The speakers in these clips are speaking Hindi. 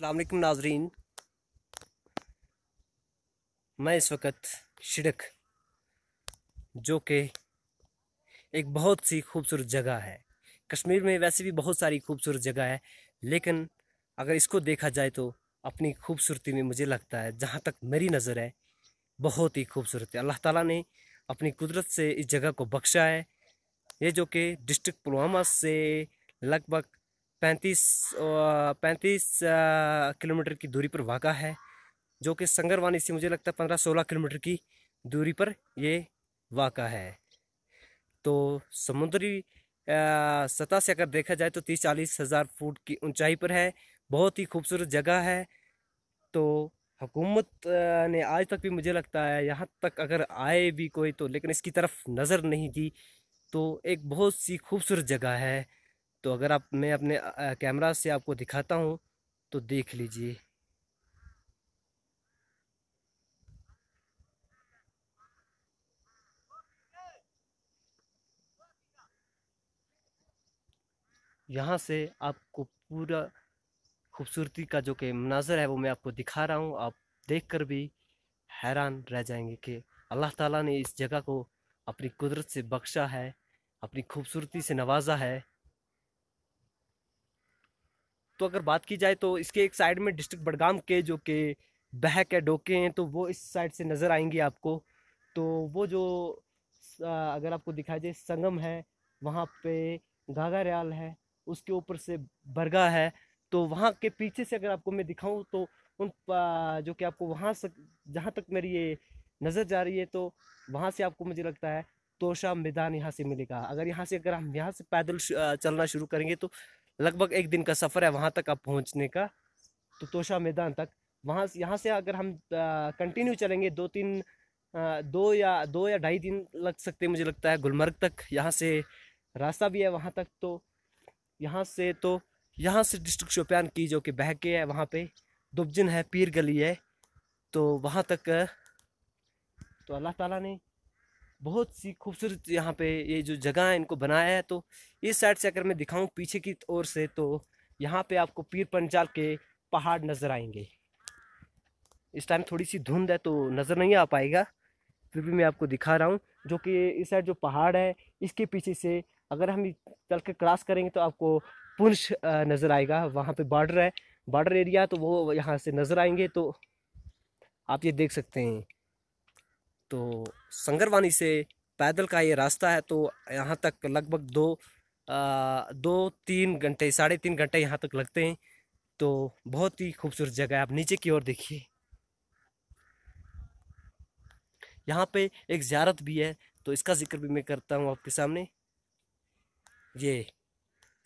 अल्लाम नाजरीन मैं इस वक्त शिड़क जो कि एक बहुत सी खूबसूरत जगह है कश्मीर में वैसे भी बहुत सारी खूबसूरत जगह है लेकिन अगर इसको देखा जाए तो अपनी खूबसूरती में मुझे लगता है जहाँ तक मेरी नज़र है बहुत ही खूबसूरत है अल्लाह ताला ने अपनी कुदरत से इस जगह को बख्शा है ये जो कि डिस्ट्रिक्ट पुलवामा से लगभग पैंतीस पैंतीस किलोमीटर की दूरी पर वाक़ा है जो कि संगरवानी से मुझे लगता है पंद्रह सोलह किलोमीटर की दूरी पर ये वाक़ा है तो समुद्री सतह से अगर देखा जाए तो तीस चालीस हज़ार फुट की ऊंचाई पर है बहुत ही खूबसूरत जगह है तो हुकूमत ने आज तक भी मुझे लगता है यहाँ तक अगर आए भी कोई तो लेकिन इसकी तरफ नज़र नहीं दी तो एक बहुत सी खूबसूरत जगह है तो अगर आप मैं अपने कैमरा से आपको दिखाता हूँ तो देख लीजिए यहाँ से आपको पूरा खूबसूरती का जो कि मनाजर है वो मैं आपको दिखा रहा हूँ आप देख कर भी हैरान रह जाएंगे कि अल्लाह ताला ने इस जगह को अपनी कुदरत से बख्शा है अपनी खूबसूरती से नवाजा है तो अगर बात की जाए तो इसके एक साइड में डिस्ट्रिक्ट बड़गाम के जो के बहक है डोके हैं तो वो इस साइड से नज़र आएंगे आपको तो वो जो अगर आपको दिखाई जाए संगम है वहाँ पे गागा रयाल है उसके ऊपर से बरगा है तो वहाँ के पीछे से अगर आपको मैं दिखाऊँ तो उन जो कि आपको वहाँ से जहाँ तक मेरी ये नज़र जा रही है तो वहाँ से आपको मुझे लगता है तोशा मैदान यहाँ से मिलेगा अगर यहाँ से अगर हम यहाँ से पैदल चलना शुरू करेंगे तो लगभग एक दिन का सफ़र है वहाँ तक आप पहुँचने का तो तोशा मैदान तक वहाँ यहाँ से अगर हम कंटिन्यू चलेंगे दो तीन आ, दो या दो या ढाई दिन लग सकते मुझे लगता है गुलमर्ग तक यहाँ से रास्ता भी है वहाँ तक तो यहाँ से तो यहाँ से डिस्ट्रिक्ट शोपियान की जो कि बहके है वहाँ पे दुबजन है पीर गली है तो वहाँ तक तो अल्लाह ताला ने बहुत सी खूबसूरत यहाँ पे ये जो जगह है इनको बनाया है तो इस साइड से अगर मैं दिखाऊँ पीछे की ओर से तो यहाँ पे आपको पीर पंचाल के पहाड़ नज़र आएंगे इस टाइम थोड़ी सी धुंध है तो नज़र नहीं आ पाएगा फिर भी मैं आपको दिखा रहा हूँ जो कि इस साइड जो पहाड़ है इसके पीछे से अगर हम चल के क्रॉस करेंगे तो आपको पुंछ नज़र आएगा वहाँ पर बॉर्डर है बॉर्डर एरिया तो वो यहाँ से नज़र आएंगे तो आप ये देख सकते हैं तो संगरवानी से पैदल का ये रास्ता है तो यहाँ तक लगभग दो आ, दो तीन घंटे साढ़े तीन घंटे यहाँ तक लगते हैं तो बहुत ही खूबसूरत जगह है आप नीचे की ओर देखिए यहाँ पे एक ज़्यारत भी है तो इसका जिक्र भी मैं करता हूँ आपके सामने ये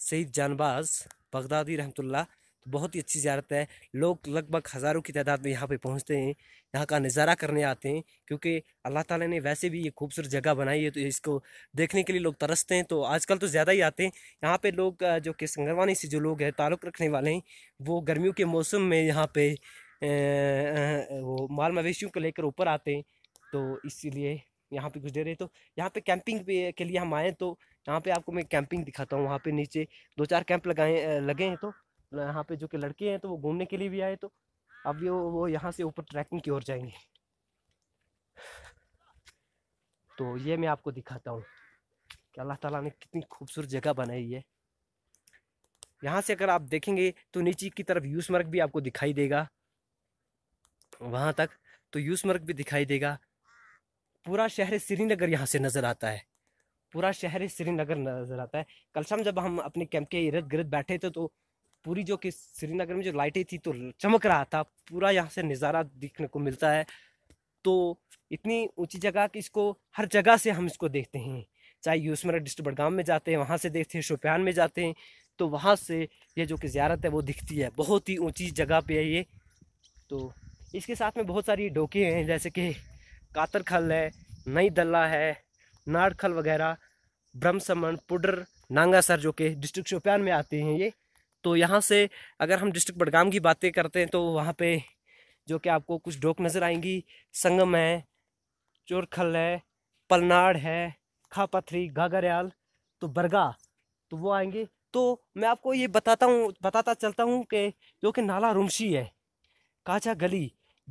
सईद जानबाज बगदादी रहमतुल्ला बहुत ही अच्छी ज्यारत है लोग लगभग हज़ारों की तादाद में यहाँ पे पहुँचते हैं यहाँ का नज़ारा करने आते हैं क्योंकि अल्लाह ताला ने वैसे भी ये खूबसूरत जगह बनाई है तो इसको देखने के लिए लोग तरसते हैं तो आजकल तो ज़्यादा ही आते हैं यहाँ पे लोग जो कि संगरवानी से जो लोग हैं ताल्लुक़ रखने वाले हैं वो गर्मियों के मौसम में यहाँ पर वो माल मवेशियों को लेकर ऊपर आते हैं तो इसीलिए यहाँ पे कुछ दे रहे तो यहाँ पे कैंपिंग पे के लिए हम आए तो यहाँ पे आपको मैं कैंपिंग दिखाता हूँ वहाँ पे नीचे दो चार कैंप लगाए लगे हैं तो यहाँ पे जो कि लड़के हैं तो वो घूमने के लिए भी आए तो अब ये वो यहाँ से ऊपर ट्रैकिंग की ओर जाएंगे तो ये मैं आपको दिखाता हूँ कि अल्लाह ताला ने कितनी खूबसूरत जगह बनाई है यहाँ से अगर आप देखेंगे तो नीचे की तरफ यूसमर्ग भी आपको दिखाई देगा वहाँ तक तो यूसमर्ग भी दिखाई देगा पूरा शहर श्रीनगर यहाँ से नज़र आता है पूरा शहर श्रीनगर नज़र आता है कल शाम जब हम अपने कैंप के इर्द गिर्द बैठे थे तो पूरी जो कि श्रीनगर में जो लाइटें थी तो चमक रहा था पूरा यहाँ से नज़ारा देखने को मिलता है तो इतनी ऊंची जगह कि इसको हर जगह से हम इसको देखते हैं चाहे यूसमरा डिस्ट्रिक्ट बड़गाम में जाते हैं वहाँ से देखते हैं शोपियान में जाते हैं तो वहाँ से ये जो कि ज्यारत है वो दिखती है बहुत ही ऊँची जगह पर है ये तो इसके साथ में बहुत सारी डोके हैं जैसे कि कातर खल है नई दल्ला है नाड़खल वगैरह ब्रह्मसमन पुडर नांगा सर जो कि डिस्ट्रिक्ट शोपियान में आते हैं ये तो यहाँ से अगर हम डिस्ट्रिक्ट बडगाम की बातें करते हैं तो वहाँ पे जो कि आपको कुछ डोक नज़र आएंगी संगम है चोरखल है पलनाड़ है खापथरी घाघरयाल तो बरगा तो वो आएंगे तो मैं आपको ये बताता हूँ बताता चलता हूँ कि जो कि नाला रुमशी है काचा गली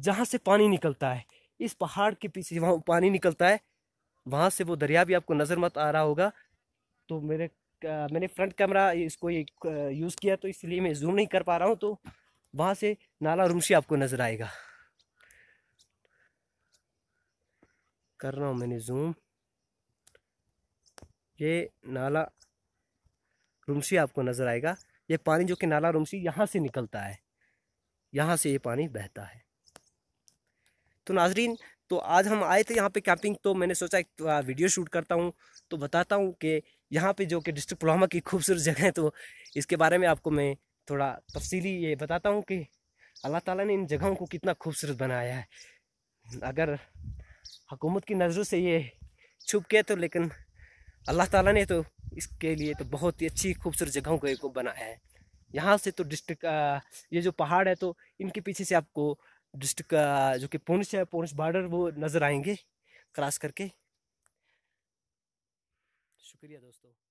जहाँ से पानी निकलता है इस पहाड़ के पीछे वहाँ पानी निकलता है वहाँ से वो दरिया भी आपको नज़र मत आ रहा होगा तो मेरे मैंने फ्रंट कैमरा इसको यूज़ किया तो इसलिए मैं जूम नहीं कर पा रहा हूँ तो वहाँ से नाला रूमशी आपको नज़र आएगा कर रहा हूँ मैंने जूम ये नाला रुमसी आपको नज़र आएगा ये पानी जो कि नाला रुमसी यहाँ से निकलता है यहाँ से ये पानी बहता है तो नाजरीन तो आज हम आए थे यहाँ पे कैंपिंग तो मैंने सोचा एक वीडियो शूट करता हूँ तो बताता हूँ कि यहाँ पे जो कि डिस्ट्रिक्ट पुलवामा की खूबसूरत जगह है तो इसके बारे में आपको मैं थोड़ा तफसीली ये बताता हूँ कि अल्लाह ताला ने इन जगहों को कितना खूबसूरत बनाया है अगर हुकूमत की नज़रों से ये छुप के तो लेकिन अल्लाह ताला ने तो इसके लिए तो बहुत ही अच्छी खूबसूरत जगहों को एक बनाया है यहाँ से तो डिस्ट्रिक्ट ये जो पहाड़ है तो इनके पीछे से आपको डिस्ट्रिक्ट जो कि पुंछ है पुंछ बॉर्डर वो नज़र आएंगे क्रॉस करके शुक्रिया दोस्तों